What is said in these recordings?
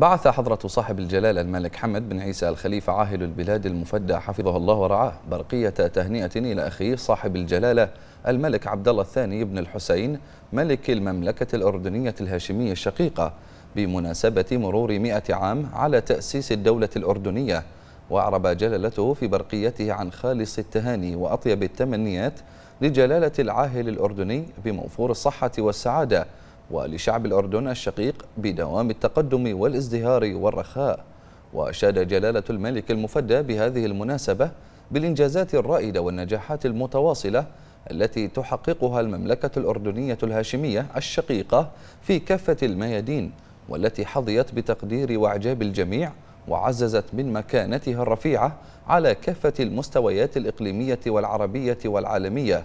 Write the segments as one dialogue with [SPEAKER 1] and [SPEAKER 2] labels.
[SPEAKER 1] بعث حضرة صاحب الجلالة الملك حمد بن عيسى الخليفة عاهل البلاد المفدى حفظه الله ورعاه برقية تهنئة إلى أخيه صاحب الجلالة الملك عبد الله الثاني بن الحسين ملك المملكة الأردنية الهاشمية الشقيقة بمناسبة مرور مئة عام على تأسيس الدولة الأردنية وأعرب جلالته في برقيته عن خالص التهاني وأطيب التمنيات لجلالة العاهل الأردني بموفور الصحة والسعادة ولشعب الأردن الشقيق بدوام التقدم والازدهار والرخاء وأشاد جلالة الملك المفدى بهذه المناسبة بالإنجازات الرائدة والنجاحات المتواصلة التي تحققها المملكة الأردنية الهاشمية الشقيقة في كافة الميادين والتي حظيت بتقدير وإعجاب الجميع وعززت من مكانتها الرفيعة على كافة المستويات الإقليمية والعربية والعالمية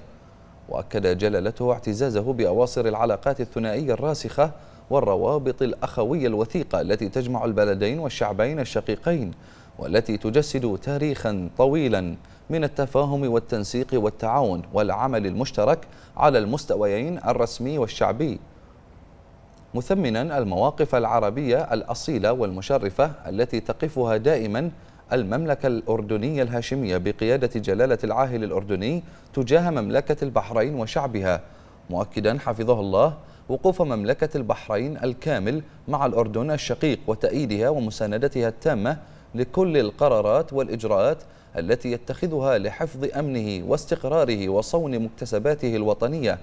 [SPEAKER 1] وأكد جلالته اعتزازه بأواصر العلاقات الثنائية الراسخة والروابط الأخوية الوثيقة التي تجمع البلدين والشعبين الشقيقين والتي تجسد تاريخا طويلا من التفاهم والتنسيق والتعاون والعمل المشترك على المستويين الرسمي والشعبي مثمنا المواقف العربية الأصيلة والمشرفة التي تقفها دائما المملكة الأردنية الهاشمية بقيادة جلالة العاهل الأردني تجاه مملكة البحرين وشعبها مؤكدا حفظه الله وقوف مملكة البحرين الكامل مع الأردن الشقيق وتأييدها ومساندتها التامة لكل القرارات والإجراءات التي يتخذها لحفظ أمنه واستقراره وصون مكتسباته الوطنية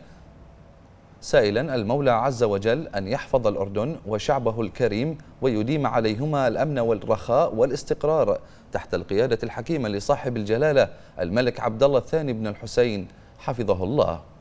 [SPEAKER 1] سائلا المولى عز وجل أن يحفظ الأردن وشعبه الكريم ويديم عليهما الأمن والرخاء والاستقرار تحت القيادة الحكيمة لصاحب الجلالة الملك عبد الله الثاني بن الحسين حفظه الله